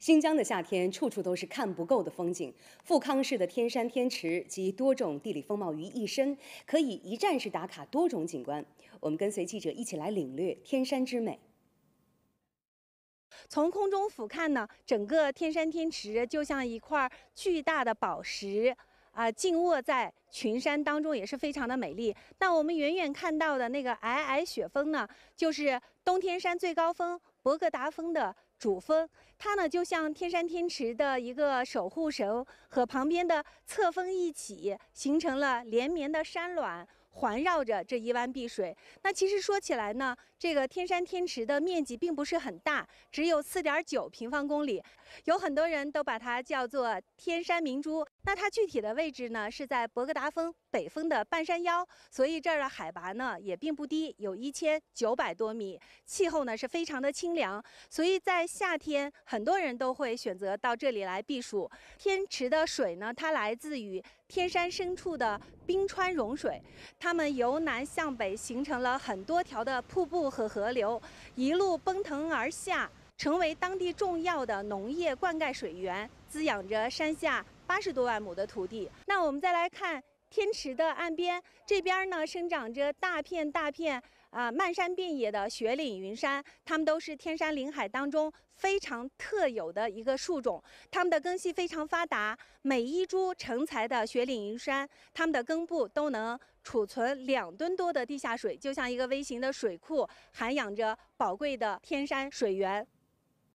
新疆的夏天，处处都是看不够的风景。富康市的天山天池集多种地理风貌于一身，可以一站式打卡多种景观。我们跟随记者一起来领略天山之美。从空中俯瞰呢，整个天山天池就像一块巨大的宝石。啊，静卧在群山当中，也是非常的美丽。那我们远远看到的那个皑皑雪峰呢，就是东天山最高峰博格达峰的主峰，它呢就像天山天池的一个守护神，和旁边的侧峰一起形成了连绵的山峦。环绕着这一湾碧水。那其实说起来呢，这个天山天池的面积并不是很大，只有4.9平方公里。有很多人都把它叫做天山明珠。那它具体的位置呢，是在博格达峰北峰的半山腰，所以这儿的海拔呢也并不低，有一千九百多米。气候呢是非常的清凉，所以在夏天很多人都会选择到这里来避暑。天池的水呢，它来自于。天山深处的冰川融水，它们由南向北形成了很多条的瀑布和河流，一路奔腾而下，成为当地重要的农业灌溉水源，滋养着山下八十多万亩的土地。那我们再来看。天池的岸边，这边呢生长着大片大片啊，漫山遍野的雪岭云杉。它们都是天山林海当中非常特有的一个树种。它们的根系非常发达，每一株成材的雪岭云杉，它们的根部都能储存两吨多的地下水，就像一个微型的水库，涵养着宝贵的天山水源。